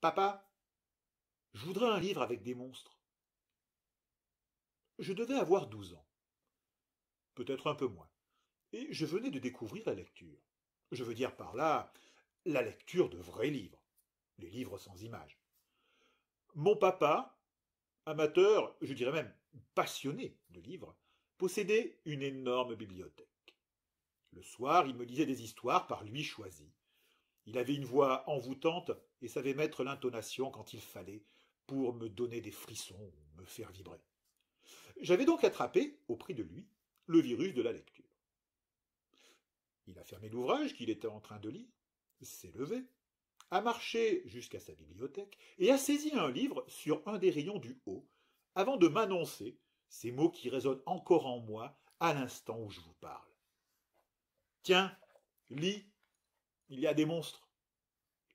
Papa, je voudrais un livre avec des monstres. Je devais avoir douze ans, peut-être un peu moins, et je venais de découvrir la lecture. Je veux dire par là la lecture de vrais livres, les livres sans images. Mon papa, amateur, je dirais même passionné de livres, possédait une énorme bibliothèque. Le soir, il me lisait des histoires par lui choisies, il avait une voix envoûtante et savait mettre l'intonation quand il fallait pour me donner des frissons ou me faire vibrer. J'avais donc attrapé, au prix de lui, le virus de la lecture. Il a fermé l'ouvrage qu'il était en train de lire, s'est levé, a marché jusqu'à sa bibliothèque et a saisi un livre sur un des rayons du haut avant de m'annoncer ces mots qui résonnent encore en moi à l'instant où je vous parle. Tiens, lis il y a des monstres.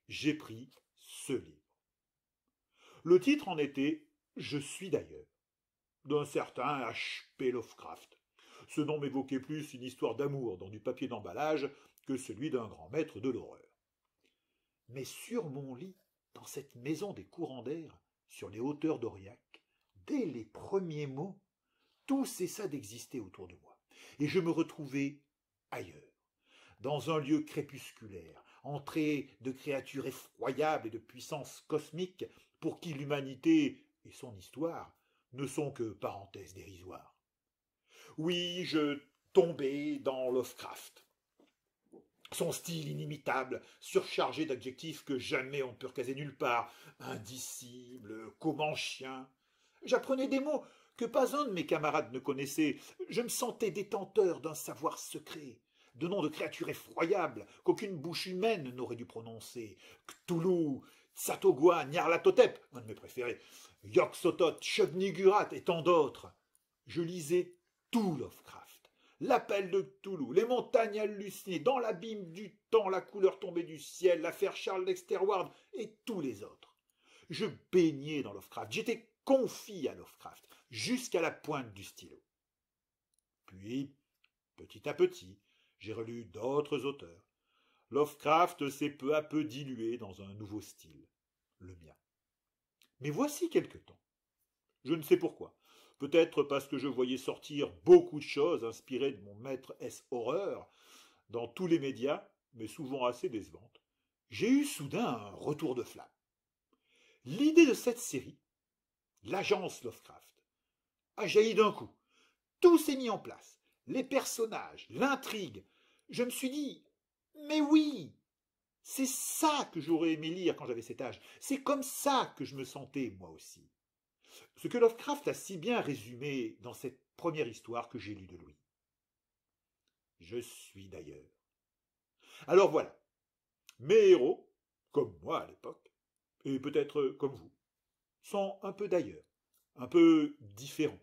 J'ai pris ce livre. Le titre en était Je suis d'ailleurs, d'un certain H.P. Lovecraft. Ce nom m'évoquait plus une histoire d'amour dans du papier d'emballage que celui d'un grand maître de l'horreur. Mais sur mon lit, dans cette maison des courants d'air, sur les hauteurs d'Aurillac, dès les premiers mots, tout cessa d'exister autour de moi, et je me retrouvais ailleurs dans un lieu crépusculaire, entrée de créatures effroyables et de puissances cosmiques pour qui l'humanité et son histoire ne sont que parenthèses dérisoires. Oui, je tombais dans Lovecraft. Son style inimitable, surchargé d'adjectifs que jamais on ne peut recaser nulle part, indicible, chien. J'apprenais des mots que pas un de mes camarades ne connaissait. Je me sentais détenteur d'un savoir secret de noms de créatures effroyables qu'aucune bouche humaine n'aurait dû prononcer. Cthulhu, Tsatogwa, Nyarlathotep, un de mes préférés, Yog-Sothoth, et tant d'autres. Je lisais tout Lovecraft. L'appel de Cthulhu, les montagnes hallucinées, dans l'abîme du temps, la couleur tombée du ciel, l'affaire Charles Dexter Ward et tous les autres. Je baignais dans Lovecraft, j'étais confié à Lovecraft, jusqu'à la pointe du stylo. Puis, petit à petit, j'ai relu d'autres auteurs. Lovecraft s'est peu à peu dilué dans un nouveau style, le mien. Mais voici quelque temps. Je ne sais pourquoi. Peut-être parce que je voyais sortir beaucoup de choses inspirées de mon maître S. Horreur dans tous les médias, mais souvent assez décevantes. J'ai eu soudain un retour de flamme. L'idée de cette série, l'agence Lovecraft, a jailli d'un coup. Tout s'est mis en place. Les personnages, l'intrigue, je me suis dit, mais oui, c'est ça que j'aurais aimé lire quand j'avais cet âge, c'est comme ça que je me sentais moi aussi. Ce que Lovecraft a si bien résumé dans cette première histoire que j'ai lue de lui. Je suis d'ailleurs. Alors voilà, mes héros, comme moi à l'époque, et peut-être comme vous, sont un peu d'ailleurs, un peu différents,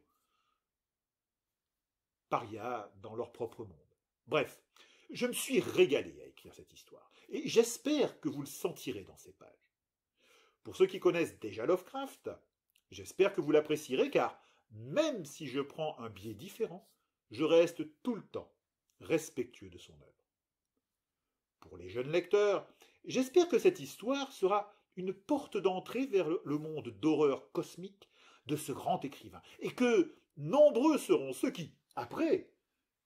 Paria dans leur propre monde. Bref, je me suis régalé à écrire cette histoire, et j'espère que vous le sentirez dans ces pages. Pour ceux qui connaissent déjà Lovecraft, j'espère que vous l'apprécierez, car même si je prends un biais différent, je reste tout le temps respectueux de son œuvre. Pour les jeunes lecteurs, j'espère que cette histoire sera une porte d'entrée vers le monde d'horreur cosmique de ce grand écrivain, et que nombreux seront ceux qui, après,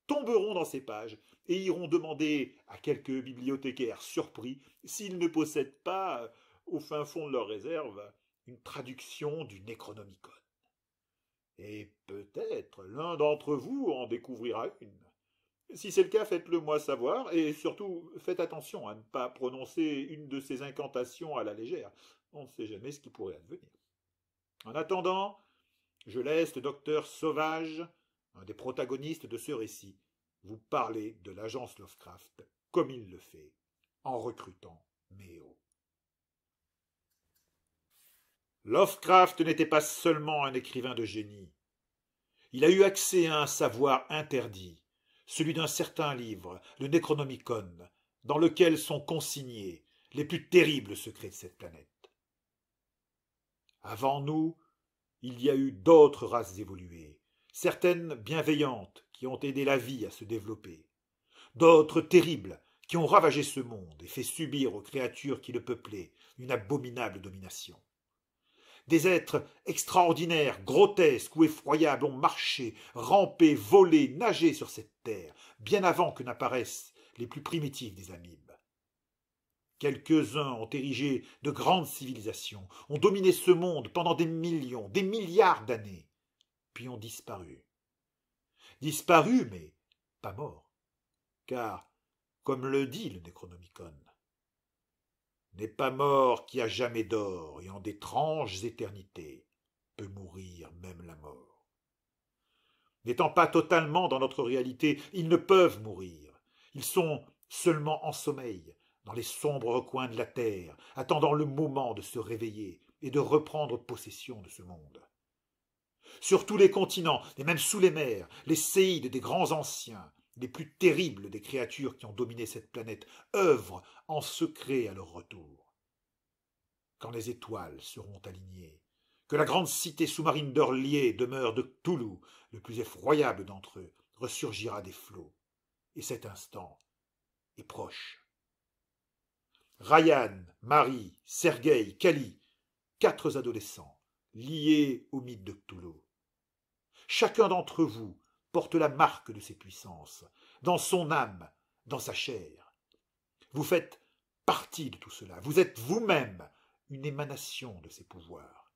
tomberont dans ces pages et iront demander à quelques bibliothécaires surpris s'ils ne possèdent pas, euh, au fin fond de leur réserve, une traduction du Necronomicon. Et peut-être l'un d'entre vous en découvrira une. Si c'est le cas, faites-le moi savoir, et surtout faites attention à ne pas prononcer une de ces incantations à la légère. On ne sait jamais ce qui pourrait advenir. En attendant, je laisse le docteur Sauvage, un des protagonistes de ce récit, vous parlez de l'agence Lovecraft comme il le fait en recrutant Méo. Lovecraft n'était pas seulement un écrivain de génie. Il a eu accès à un savoir interdit, celui d'un certain livre, le Necronomicon, dans lequel sont consignés les plus terribles secrets de cette planète. Avant nous, il y a eu d'autres races évoluées certaines bienveillantes qui ont aidé la vie à se développer, d'autres terribles qui ont ravagé ce monde et fait subir aux créatures qui le peuplaient une abominable domination. Des êtres extraordinaires, grotesques ou effroyables ont marché, rampé, volé, nagé sur cette terre, bien avant que n'apparaissent les plus primitifs des amibes. Quelques-uns ont érigé de grandes civilisations, ont dominé ce monde pendant des millions, des milliards d'années puis ont disparu. Disparus, mais pas mort, car, comme le dit le Necronomicon, n'est pas mort qui a jamais d'or et en d'étranges éternités peut mourir même la mort. N'étant pas totalement dans notre réalité, ils ne peuvent mourir. Ils sont seulement en sommeil, dans les sombres recoins de la terre, attendant le moment de se réveiller et de reprendre possession de ce monde sur tous les continents, et même sous les mers, les séides des grands anciens, les plus terribles des créatures qui ont dominé cette planète, œuvrent en secret à leur retour. Quand les étoiles seront alignées, que la grande cité sous-marine d'Orlier demeure de Cthulhu, le plus effroyable d'entre eux, ressurgira des flots, et cet instant est proche. Ryan, Marie, Sergueï, Kali, quatre adolescents, liés au mythe de Cthulhu. Chacun d'entre vous porte la marque de ses puissances, dans son âme, dans sa chair. Vous faites partie de tout cela, vous êtes vous-même une émanation de ces pouvoirs.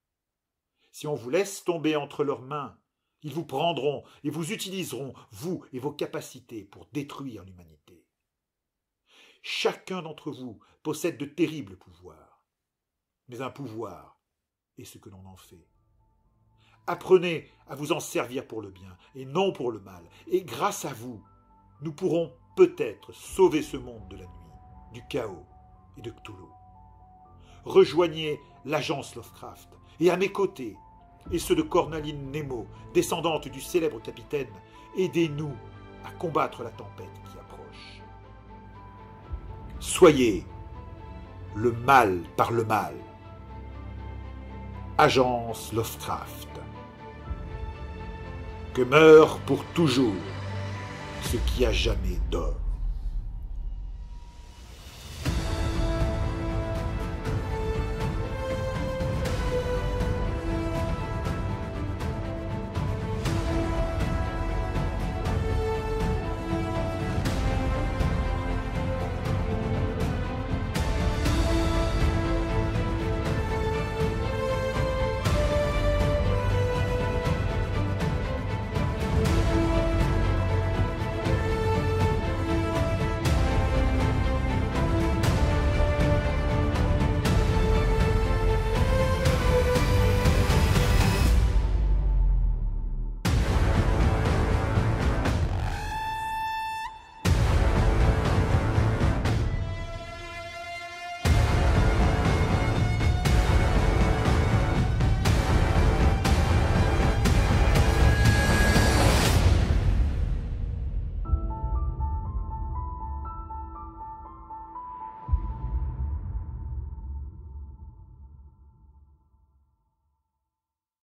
Si on vous laisse tomber entre leurs mains, ils vous prendront et vous utiliseront, vous et vos capacités, pour détruire l'humanité. Chacun d'entre vous possède de terribles pouvoirs, mais un pouvoir est ce que l'on en fait. Apprenez à vous en servir pour le bien et non pour le mal. Et grâce à vous, nous pourrons peut-être sauver ce monde de la nuit, du chaos et de Cthulhu. Rejoignez l'agence Lovecraft et à mes côtés, et ceux de Cornaline Nemo, descendante du célèbre capitaine, aidez-nous à combattre la tempête qui approche. Soyez le mal par le mal. Agence Lovecraft que meurt pour toujours ce qui a jamais d'or.